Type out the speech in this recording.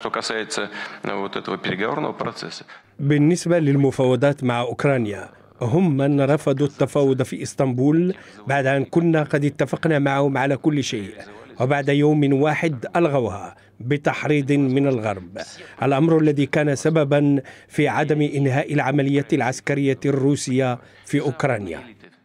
Что касается э, вот этого переговорного процесса. بالنسبة للمفاوضات مع أوكرانيا هم من رفضوا التفاوض في إسطنبول بعد أن كنا قد اتفقنا معهم على كل شيء وبعد يوم واحد ألغوها بتحريض من الغرب الأمر الذي كان سببا في عدم إنهاء العملية العسكرية الروسية في أوكرانيا